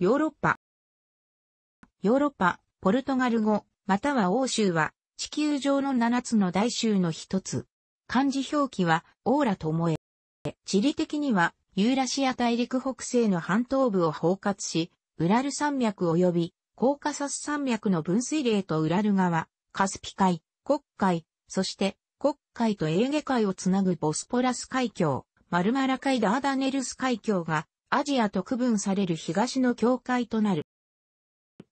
ヨーロッパ。ヨーロッパ、ポルトガル語、または欧州は、地球上の7つの大州の一つ。漢字表記は、オーラともえ。地理的には、ユーラシア大陸北西の半東部を包括し、ウラル山脈及び、コーカサス山脈の分水嶺とウラル川、カスピ海、黒海、そして黒海とエーゲ海をつなぐボスポラス海峡、マルマラ海ダーダネルス海峡がアジアと区分される東の境界となる。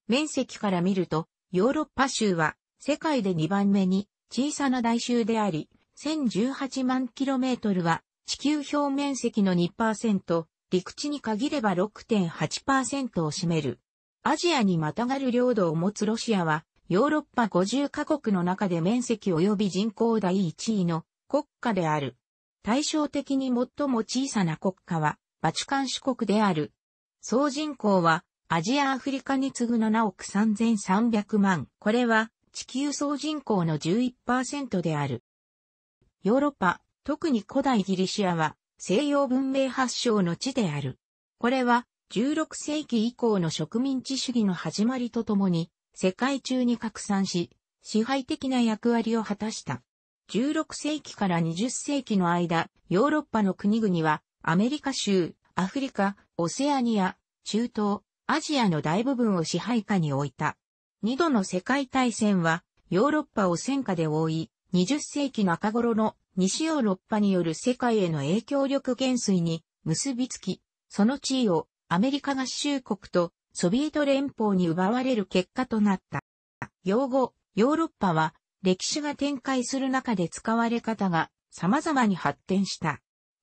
面積から見ると、ヨーロッパ州は世界で2番目に小さな大州であり、1018万キロメートルは地球表面積の2%、陸地に限れば6.8%を占める。アジアにまたがる領土を持つロシアは、ヨーロッパ50カ国の中で面積及び人口第1位の国家である。対照的に最も小さな国家は、バチカン主国である。総人口はアジアアフリカに次ぐ7億3300万。これは地球総人口の11%である。ヨーロッパ、特に古代ギリシアは西洋文明発祥の地である。これは16世紀以降の植民地主義の始まりとともに世界中に拡散し支配的な役割を果たした。16世紀から20世紀の間、ヨーロッパの国々はアメリカ州、アフリカ、オセアニア、中東、アジアの大部分を支配下に置いた。二度の世界大戦は、ヨーロッパを戦火で覆い、20世紀中頃の西ヨーロッパによる世界への影響力減衰に結びつき、その地位をアメリカ合衆国とソビエト連邦に奪われる結果となった。用語、ヨーロッパは歴史が展開する中で使われ方が様々に発展した。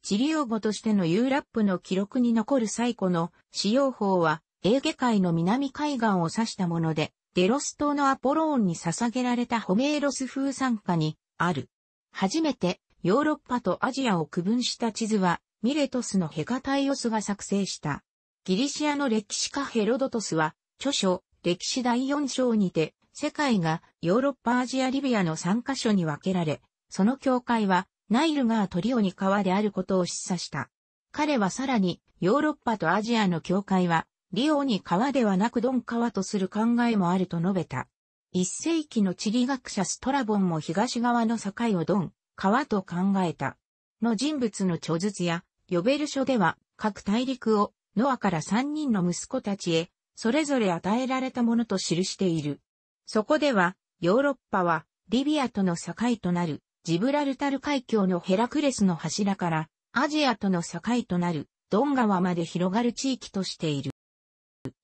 地理用語としてのユーラップの記録に残る最古の使用法は、エーゲ海の南海岸を指したもので、デロス島のアポローンに捧げられたホメーロス風参加にある。初めてヨーロッパとアジアを区分した地図はミレトスのヘカタイオスが作成した。ギリシアの歴史家ヘロドトスは著書歴史第四章にて世界がヨーロッパアジアリビアの3カ所に分けられ、その境界はナイルートリオに川であることを示唆した。彼はさらに、ヨーロッパとアジアの境界は、リオに川ではなくドン川とする考えもあると述べた。一世紀の地理学者ストラボンも東側の境をドン、川と考えた。の人物の著述や、ヨベル書では、各大陸を、ノアから三人の息子たちへ、それぞれ与えられたものと記している。そこでは、ヨーロッパは、リビアとの境となる、ジブラルタル海峡のヘラクレスの柱からアジアとの境となるドン川まで広がる地域としている。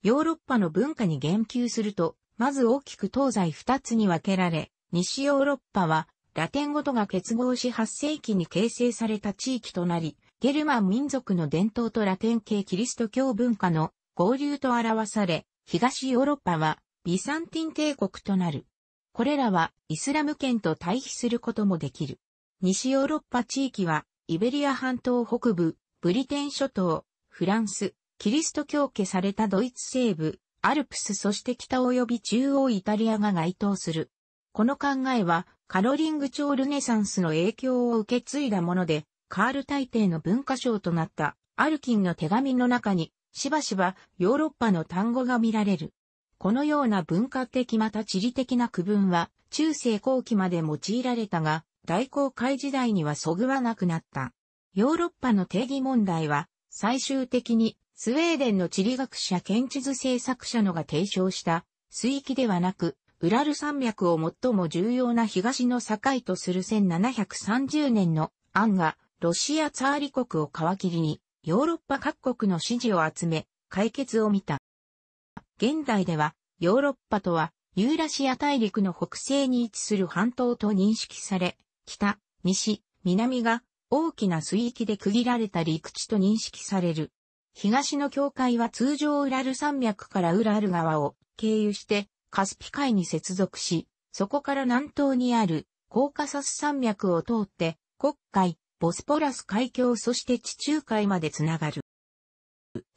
ヨーロッパの文化に言及すると、まず大きく東西二つに分けられ、西ヨーロッパはラテン語とが結合し8世紀に形成された地域となり、ゲルマン民族の伝統とラテン系キリスト教文化の合流と表され、東ヨーロッパはビサンティン帝国となる。これらはイスラム圏と対比することもできる。西ヨーロッパ地域は、イベリア半島北部、ブリテン諸島、フランス、キリスト教家されたドイツ西部、アルプスそして北及び中央イタリアが該当する。この考えは、カロリング朝ルネサンスの影響を受け継いだもので、カール大帝の文化省となった、アルキンの手紙の中に、しばしばヨーロッパの単語が見られる。このような文化的また地理的な区分は、中世後期まで用いられたが、大航海時代にはそぐわなくなった。ヨーロッパの定義問題は、最終的に、スウェーデンの地理学者建地図制作者のが提唱した、水域ではなく、ウラル山脈を最も重要な東の境とする1730年の案が、ロシアツァーリ国を皮切りに、ヨーロッパ各国の支持を集め、解決を見た。現代ではヨーロッパとはユーラシア大陸の北西に位置する半島と認識され、北、西、南が大きな水域で区切られた陸地と認識される。東の境界は通常ウラル山脈からウラル川を経由してカスピ海に接続し、そこから南東にあるコーカサス山脈を通って国海、ボスポラス海峡そして地中海までつながる。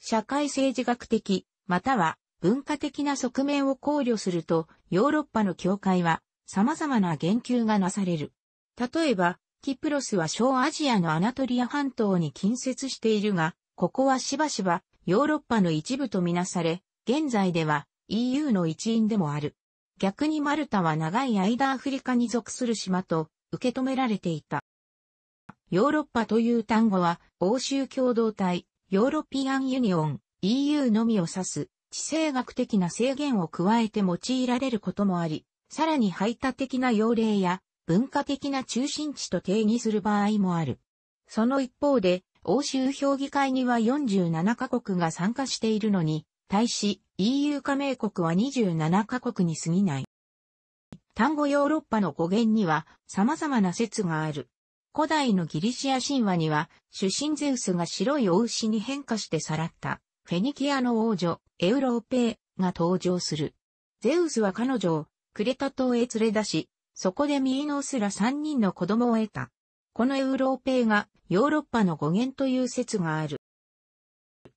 社会政治学的、または文化的な側面を考慮すると、ヨーロッパの教会は様々な言及がなされる。例えば、キプロスは小アジアのアナトリア半島に近接しているが、ここはしばしばヨーロッパの一部とみなされ、現在では EU の一員でもある。逆にマルタは長い間アフリカに属する島と受け止められていた。ヨーロッパという単語は欧州共同体、ヨーロピアンユニオン、EU のみを指す地政学的な制限を加えて用いられることもあり、さらに排他的な要領や文化的な中心地と定義する場合もある。その一方で、欧州評議会には47カ国が参加しているのに、対し EU 加盟国は27カ国に過ぎない。単語ヨーロッパの語源には様々な説がある。古代のギリシア神話には、主神ゼウスが白いお牛に変化してさらったフェニキアの王女、エウローペーが登場する。ゼウスは彼女をクレタ島へ連れ出し、そこでミーノスら三人の子供を得た。このエウローペーがヨーロッパの語源という説がある。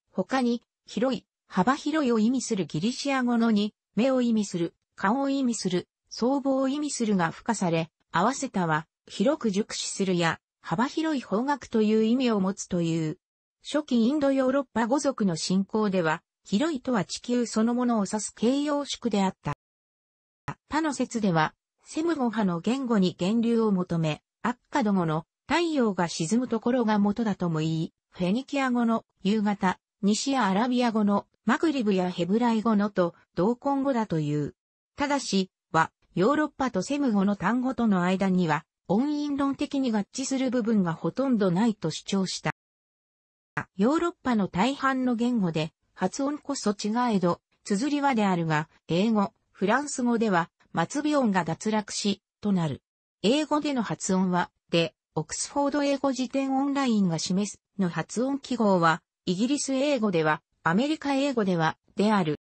他に、広い、幅広いを意味するギリシア語のに、目を意味する、顔を意味する、相棒を意味するが付加され、合わせたは、広く熟知するや、幅広い方角という意味を持つという。初期インドヨーロッパ語族の信仰では、広いとは地球そのものを指す形容縮であった。他の説では、セムゴ派の言語に源流を求め、アッカド語の太陽が沈むところが元だとも言い、フェニキア語の夕方、西アラビア語のマグリブやヘブライ語のと同根語だという。ただし、は、ヨーロッパとセム語の単語との間には、音韻論的に合致する部分がほとんどないと主張した。ヨーロッパの大半の言語で、発音こそ違えど、綴りはであるが、英語、フランス語では、末尾音が脱落し、となる。英語での発音は、で、オックスフォード英語辞典オンラインが示すの発音記号は、イギリス英語では、アメリカ英語では、である。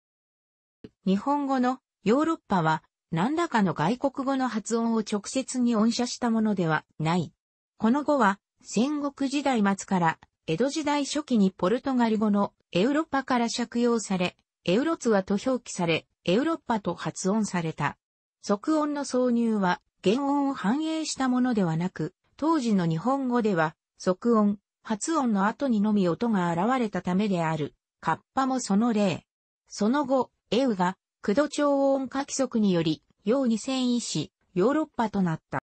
日本語のヨーロッパは、何らかの外国語の発音を直接に音写したものではない。この語は、戦国時代末から江戸時代初期にポルトガル語のエウロパから借用され、エウロツワと表記され、エウロッパと発音された。即音の挿入は、原音を反映したものではなく、当時の日本語では、即音、発音の後にのみ音が現れたためである。カッパもその例。その後、エウが、クド超音化規則により、ように遷移し、ヨーロッパとなった。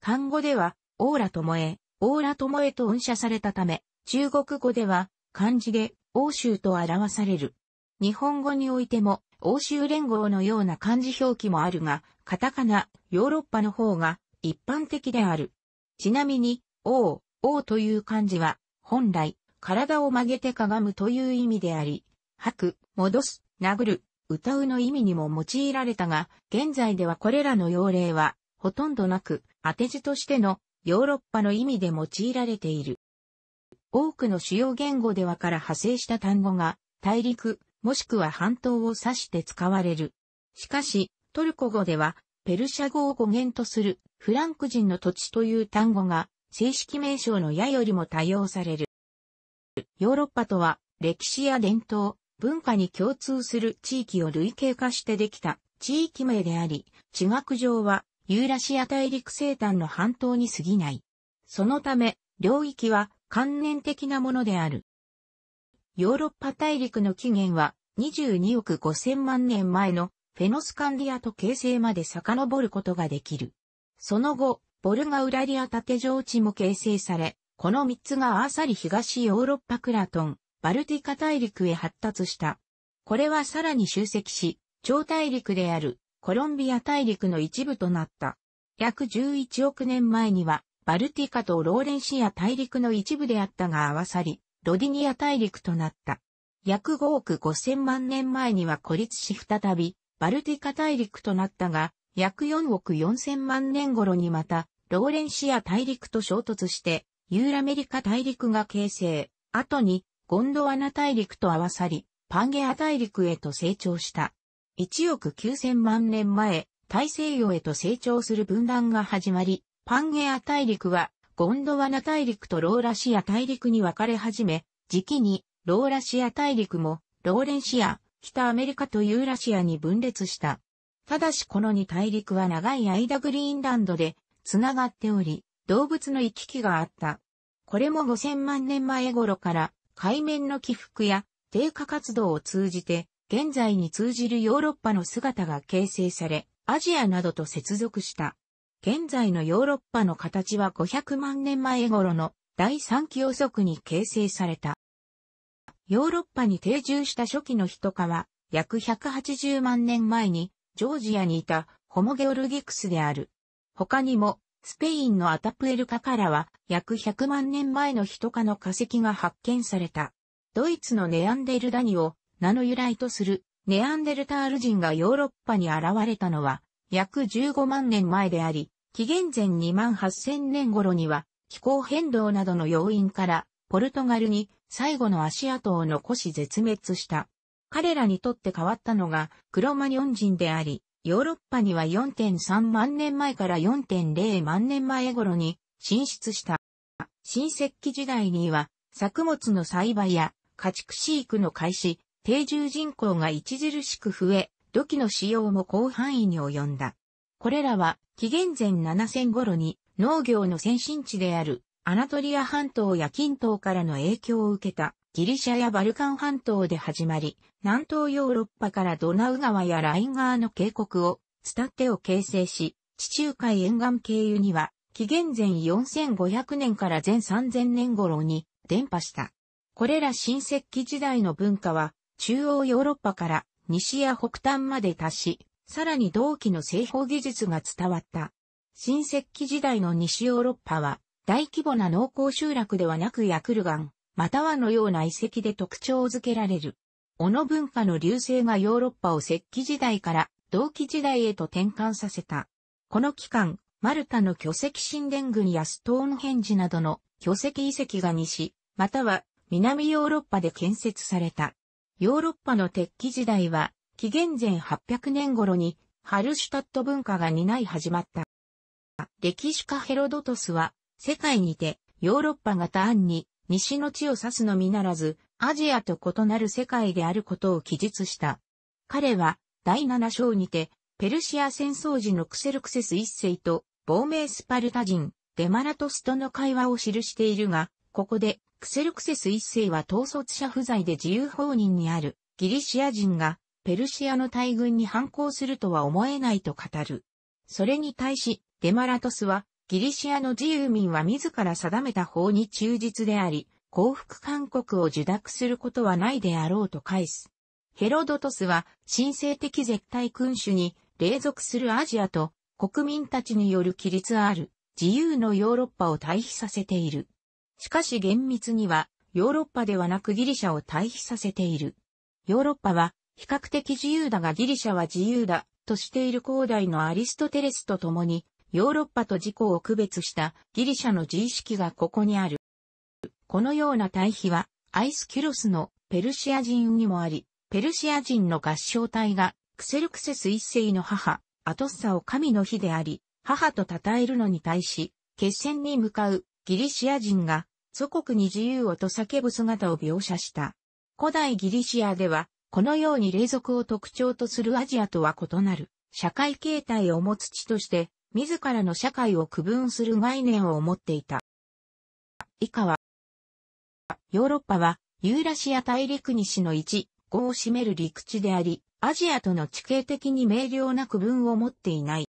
漢語では、オーラともえ、オーラともえと恩赦されたため、中国語では漢字で欧州と表される。日本語においても欧州連合のような漢字表記もあるが、カタカナ、ヨーロッパの方が一般的である。ちなみに、王、王という漢字は、本来、体を曲げてかがむという意味であり、吐く、戻す、殴る、歌うの意味にも用いられたが、現在ではこれらの用例は、ほとんどなく、当て字としてのヨーロッパの意味で用いられている。多くの主要言語ではから派生した単語が大陸もしくは半島を指して使われる。しかし、トルコ語ではペルシャ語を語源とするフランク人の土地という単語が正式名称の矢よりも多用される。ヨーロッパとは歴史や伝統、文化に共通する地域を類型化してできた地域名であり、地学上はユーラシア大陸西端の半島に過ぎない。そのため、領域は関連的なものである。ヨーロッパ大陸の起源は22億5000万年前のフェノスカンディアと形成まで遡ることができる。その後、ボルガウラリア縦上地も形成され、この3つがアーサリ東ヨーロッパクラトン、バルティカ大陸へ発達した。これはさらに集積し、超大陸であるコロンビア大陸の一部となった。約11億年前には、バルティカとローレンシア大陸の一部であったが合わさり、ロディニア大陸となった。約5億5千万年前には孤立し再び、バルティカ大陸となったが、約4億4千万年頃にまた、ローレンシア大陸と衝突して、ユーラメリカ大陸が形成、後にゴンドワナ大陸と合わさり、パンゲア大陸へと成長した。1億9000万年前、大西洋へと成長する分断が始まり、パンゲア大陸はゴンドワナ大陸とローラシア大陸に分かれ始め、時期にローラシア大陸もローレンシア、北アメリカとユーラシアに分裂した。ただしこの2大陸は長い間グリーンランドで繋がっており、動物の行き来があった。これも5000万年前頃から海面の起伏や低下活動を通じて現在に通じるヨーロッパの姿が形成され、アジアなどと接続した。現在のヨーロッパの形は500万年前頃の第3期予測に形成された。ヨーロッパに定住した初期の人カは、約180万年前に、ジョージアにいたホモゲオルギクスである。他にも、スペインのアタプエルカからは、約100万年前の人カの化石が発見された。ドイツのネアンデルダニオ、名の由来とするネアンデルタール人がヨーロッパに現れたのは約15万年前であり、紀元前2万8000年頃には気候変動などの要因からポルトガルに最後の足跡を残し絶滅した。彼らにとって変わったのがクロマニョン人であり、ヨーロッパには4.3万年前から4.0万年前頃に進出した。新石器時代には作物の栽培や家畜飼育の開始、定住人口が著しく増え、土器の使用も広範囲に及んだ。これらは、紀元前7000頃に農業の先進地であるアナトリア半島や近東からの影響を受けたギリシャやバルカン半島で始まり、南東ヨーロッパからドナウ川やライン川の渓谷を、スタッテを形成し、地中海沿岸経由には、紀元前4500年から前3000年頃に伝播した。これら新石器時代の文化は、中央ヨーロッパから西や北端まで達し、さらに同期の製法技術が伝わった。新石器時代の西ヨーロッパは、大規模な農耕集落ではなくヤクルガン、またはのような遺跡で特徴づけられる。小野文化の流星がヨーロッパを石器時代から同期時代へと転換させた。この期間、マルタの巨石神殿群やストーンヘンジなどの巨石遺跡が西、または南ヨーロッパで建設された。ヨーロッパの鉄器時代は、紀元前800年頃に、ハルシュタット文化が担い始まった。歴史家ヘロドトスは、世界にて、ヨーロッパ型案に、西の地を指すのみならず、アジアと異なる世界であることを記述した。彼は、第七章にて、ペルシア戦争時のクセルクセス一世と、亡命スパルタ人、デマラトスとの会話を記しているが、ここで、クセルクセス一世は統率者不在で自由放任にあるギリシア人がペルシアの大軍に反抗するとは思えないと語る。それに対しデマラトスはギリシアの自由民は自ら定めた法に忠実であり、降伏勧告を受諾することはないであろうと返す。ヘロドトスは神聖的絶対君主に隷属するアジアと国民たちによる規律ある自由のヨーロッパを対比させている。しかし厳密には、ヨーロッパではなくギリシャを対比させている。ヨーロッパは、比較的自由だがギリシャは自由だ、としている広大のアリストテレスと共に、ヨーロッパと自己を区別したギリシャの自意識がここにある。このような対比は、アイスキュロスのペルシア人にもあり、ペルシア人の合唱隊が、クセルクセス一世の母、アトッサを神の日であり、母と称えるのに対し、決戦に向かうギリシア人が祖国に自由をと叫ぶ姿を描写した。古代ギリシアでは、このように霊族を特徴とするアジアとは異なる、社会形態を持つ地として、自らの社会を区分する概念を持っていた。以下は、ヨーロッパは、ユーラシア大陸西の1、5を占める陸地であり、アジアとの地形的に明瞭な区分を持っていない。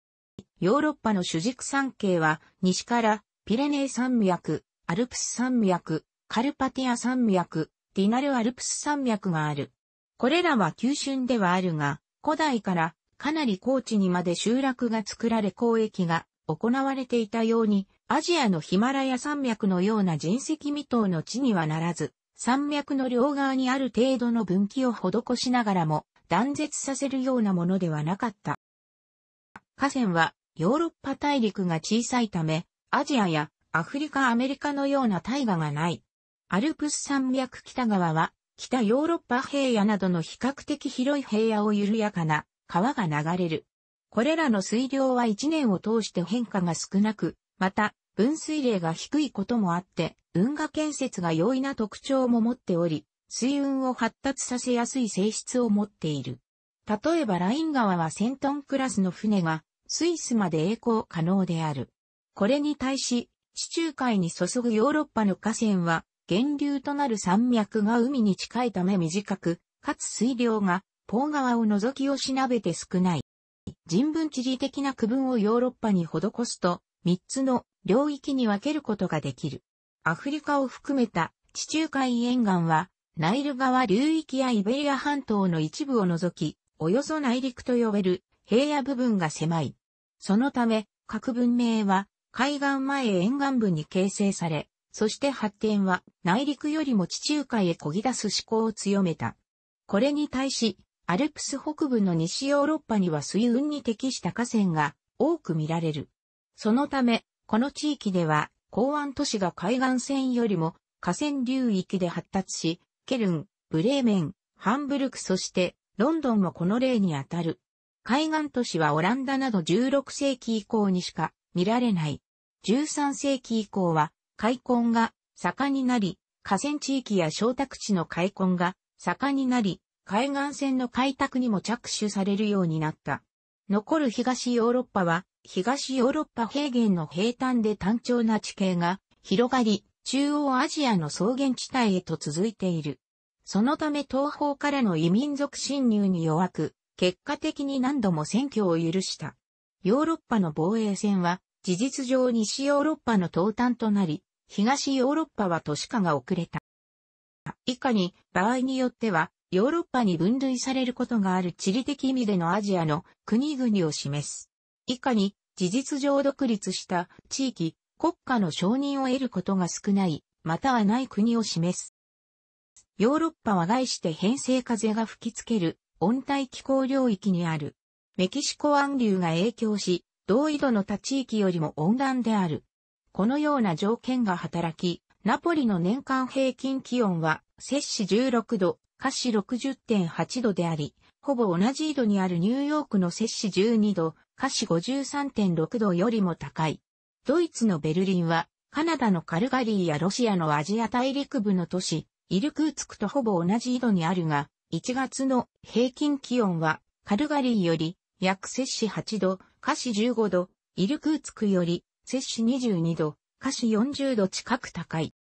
ヨーロッパの主軸三景は、西からピレネー山脈、アルプス山脈、カルパティア山脈、ディナルアルプス山脈がある。これらは急峻ではあるが、古代からかなり高地にまで集落が作られ交易が行われていたように、アジアのヒマラヤ山脈のような人石未踏の地にはならず、山脈の両側にある程度の分岐を施しながらも断絶させるようなものではなかった。河川はヨーロッパ大陸が小さいため、アジアやアフリカアメリカのような大河がない。アルプス山脈北側は、北ヨーロッパ平野などの比較的広い平野を緩やかな川が流れる。これらの水量は一年を通して変化が少なく、また、分水嶺が低いこともあって、運河建設が容易な特徴も持っており、水運を発達させやすい性質を持っている。例えばライン川は1000トンクラスの船がスイスまで栄光可能である。これに対し、地中海に注ぐヨーロッパの河川は、源流となる山脈が海に近いため短く、かつ水量が、ポー川を除きをしなべて少ない。人文地理的な区分をヨーロッパに施すと、3つの領域に分けることができる。アフリカを含めた地中海沿岸は、ナイル川流域やイベリア半島の一部を除き、およそ内陸と呼べる平野部分が狭い。そのため、各文明は海岸前沿岸部に形成され、そして発展は内陸よりも地中海へ漕ぎ出す思考を強めた。これに対し、アルプス北部の西ヨーロッパには水運に適した河川が多く見られる。そのため、この地域では港湾都市が海岸線よりも河川流域で発達し、ケルン、ブレーメン、ハンブルクそしてロンドンもこの例にあたる。海岸都市はオランダなど16世紀以降にしか見られない。13世紀以降は、開墾が盛んになり、河川地域や小宅地の開墾が盛んになり、海岸線の開拓にも着手されるようになった。残る東ヨーロッパは、東ヨーロッパ平原の平坦で単調な地形が広がり、中央アジアの草原地帯へと続いている。そのため東方からの異民族侵入に弱く、結果的に何度も選挙を許した。ヨーロッパの防衛線は、事実上西ヨーロッパの東端となり、東ヨーロッパは都市化が遅れた。以下に、場合によっては、ヨーロッパに分類されることがある地理的意味でのアジアの国々を示す。以下に、事実上独立した地域、国家の承認を得ることが少ない、またはない国を示す。ヨーロッパは概して偏西風が吹きつける温帯気候領域にある。メキシコ湾流が影響し、同緯度の他地域よりも温暖である。このような条件が働き、ナポリの年間平均気温は、摂氏16度、華氏60.8度であり、ほぼ同じ緯度にあるニューヨークの摂氏12度、華氏53.6度よりも高い。ドイツのベルリンは、カナダのカルガリーやロシアのアジア大陸部の都市、イルクーツクとほぼ同じ緯度にあるが、1月の平均気温は、カルガリーより約摂氏8度、下氏15度、イルクーツクより、摂氏22度、下氏40度近く高い。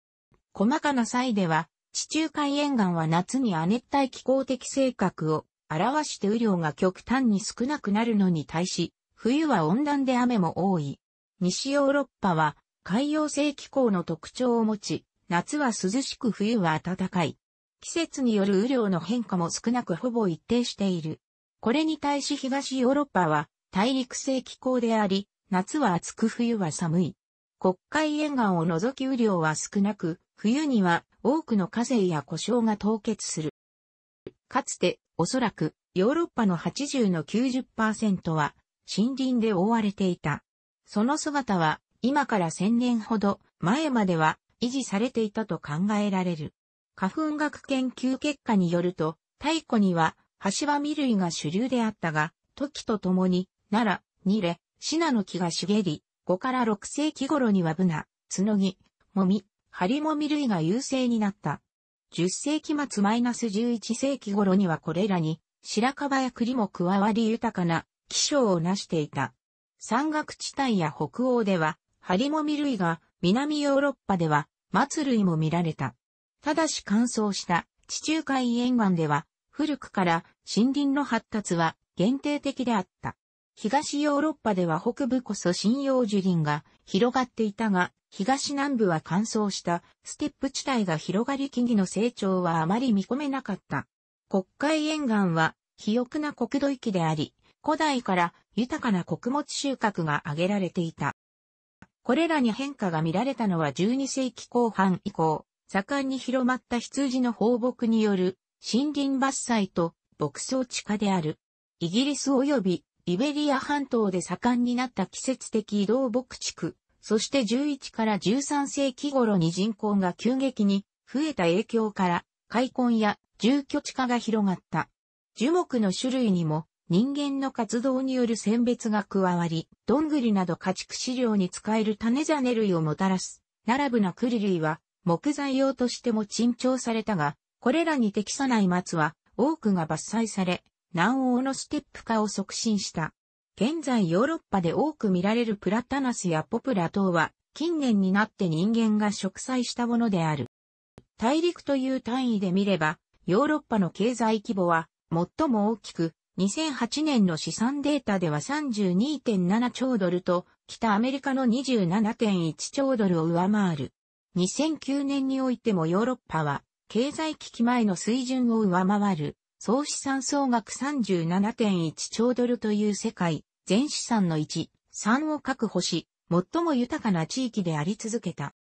細かな際では、地中海沿岸は夏に亜熱帯気候的性格を表して雨量が極端に少なくなるのに対し、冬は温暖で雨も多い。西ヨーロッパは海洋性気候の特徴を持ち、夏は涼しく冬は暖かい。季節による雨量の変化も少なくほぼ一定している。これに対し東ヨーロッパは大陸性気候であり、夏は暑く冬は寒い。国会沿岸を除き雨量は少なく、冬には多くの火星や故障が凍結する。かつて、おそらく、ヨーロッパの80の90%は森林で覆われていた。その姿は、今から1000年ほど前までは維持されていたと考えられる。花粉学研究結果によると、太古には橋は未類が主流であったが、時とともに、奈良、ニレ、シナの木が茂り、5から6世紀頃にはブナ、ツノギ、モミ、ハリモミ類が優勢になった。10世紀末マイナス11世紀頃にはこれらに、白樺や栗も加わり豊かな気象を成していた。山岳地帯や北欧では、ハリモミ類が、南ヨーロッパでは、松類も見られた。ただし乾燥した地中海沿岸では、古くから森林の発達は限定的であった。東ヨーロッパでは北部こそ針葉樹林が広がっていたが、東南部は乾燥したステップ地帯が広がり木々の成長はあまり見込めなかった。国会沿岸は肥沃な国土域であり、古代から豊かな穀物収穫が挙げられていた。これらに変化が見られたのは12世紀後半以降、盛んに広まった羊の放牧による森林伐採と牧草地化である。イギリス及びイベリア半島で盛んになった季節的移動牧畜、そして11から13世紀頃に人口が急激に増えた影響から、開墾や住居地化が広がった。樹木の種類にも人間の活動による選別が加わり、どんぐりなど家畜飼料に使える種種類をもたらす、ナラブクリ類は木材用としても珍重されたが、これらに適さない松は多くが伐採され、南欧のステップ化を促進した。現在ヨーロッパで多く見られるプラタナスやポプラ等は近年になって人間が植栽したものである。大陸という単位で見れば、ヨーロッパの経済規模は最も大きく、2008年の資産データでは32.7兆ドルと、北アメリカの27.1兆ドルを上回る。2009年においてもヨーロッパは経済危機前の水準を上回る、総資産総額37.1兆ドルという世界、全資産の1、3を確保し、最も豊かな地域であり続けた。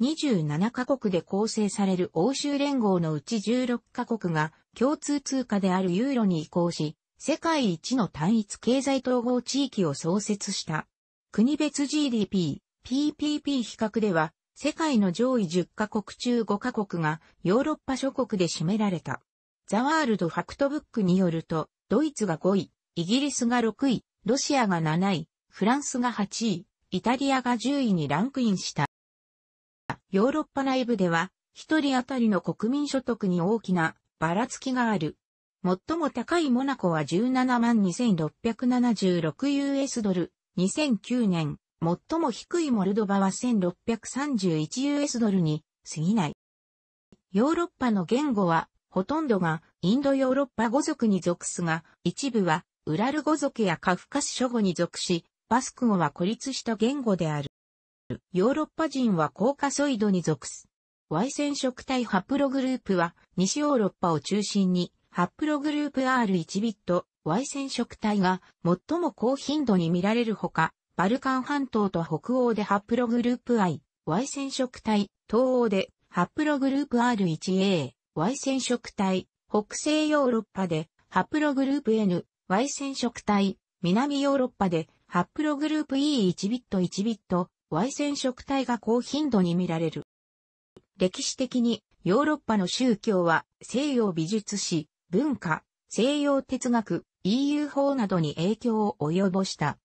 27カ国で構成される欧州連合のうち16カ国が共通通貨であるユーロに移行し、世界一の単一経済統合地域を創設した。国別 GDP、PPP 比較では世界の上位10カ国中5カ国がヨーロッパ諸国で占められた。ザワールドファクトブックによると、ドイツが5位、イギリスが6位、ロシアが7位、フランスが8位、イタリアが10位にランクインした。ヨーロッパ内部では、1人当たりの国民所得に大きなばらつきがある。最も高いモナコは17万2676 US ドル、2009年、最も低いモルドバは 1631US ドルに過ぎない。ヨーロッパの言語は、ほとんどがインドヨーロッパ語族に属すが、一部はウラル語族やカフカス諸語に属し、バスク語は孤立した言語である。ヨーロッパ人はコーカソイドに属す。Y 染色体ハプログループは、西ヨーロッパを中心に、ハプログループ R1 ビット、Y 染色体が最も高頻度に見られるほか、バルカン半島と北欧でハプログループ I、Y 染色体、東欧でハプログループ R1A、Y 染色体、北西ヨーロッパでハプログループ N、Y 染色体、南ヨーロッパでハプログループ E1 ビット1ビット、Y 染色体が高頻度に見られる。歴史的にヨーロッパの宗教は西洋美術史、文化、西洋哲学、EU 法などに影響を及ぼした。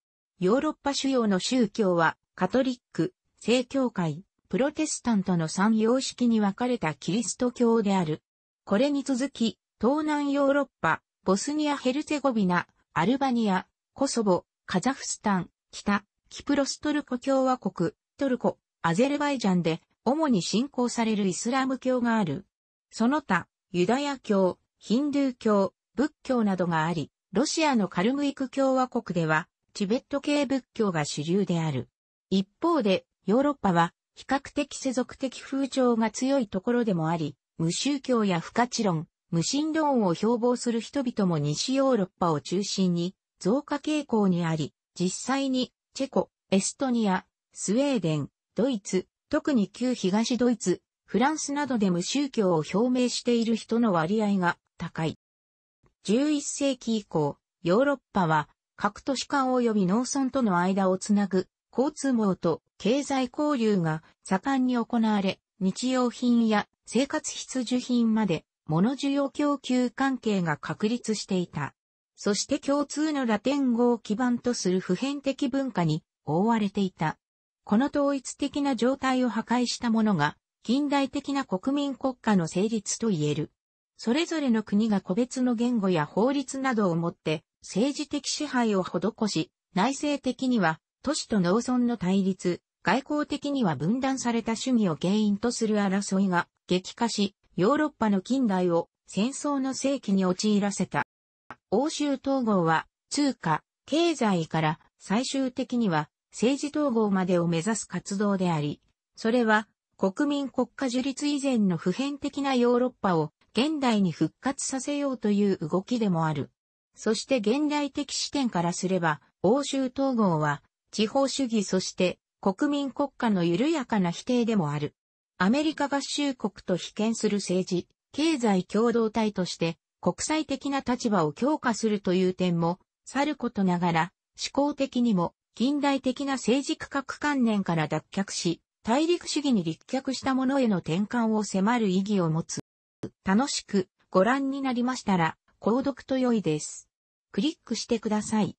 ヨーロッパ主要の宗教は、カトリック、正教会、プロテスタントの三様式に分かれたキリスト教である。これに続き、東南ヨーロッパ、ボスニア・ヘルツェゴビナ、アルバニア、コソボ、カザフスタン、北、キプロストルコ共和国、トルコ、アゼルバイジャンで、主に信仰されるイスラム教がある。その他、ユダヤ教、ヒンドゥー教、仏教などがあり、ロシアのカルムイク共和国では、チベット系仏教が主流である。一方で、ヨーロッパは比較的世俗的風潮が強いところでもあり、無宗教や不可知論、無神論を標榜する人々も西ヨーロッパを中心に増加傾向にあり、実際にチェコ、エストニア、スウェーデン、ドイツ、特に旧東ドイツ、フランスなどで無宗教を表明している人の割合が高い。11世紀以降、ヨーロッパは各都市間及び農村との間をつなぐ交通網と経済交流が盛んに行われ、日用品や生活必需品まで物需要供給関係が確立していた。そして共通のラテン語を基盤とする普遍的文化に覆われていた。この統一的な状態を破壊したものが近代的な国民国家の成立と言える。それぞれの国が個別の言語や法律などをもって政治的支配を施し、内政的には都市と農村の対立、外交的には分断された主義を原因とする争いが激化し、ヨーロッパの近代を戦争の世紀に陥らせた。欧州統合は通貨、経済から最終的には政治統合までを目指す活動であり、それは国民国家樹立以前の普遍的なヨーロッパを現代に復活させようという動きでもある。そして現代的視点からすれば、欧州統合は、地方主義そして国民国家の緩やかな否定でもある。アメリカ合衆国と被験する政治、経済共同体として国際的な立場を強化するという点も、さることながら、思考的にも近代的な政治区画観念から脱却し、大陸主義に立脚したものへの転換を迫る意義を持つ。楽しくご覧になりましたら、購読と良いです。クリックしてください。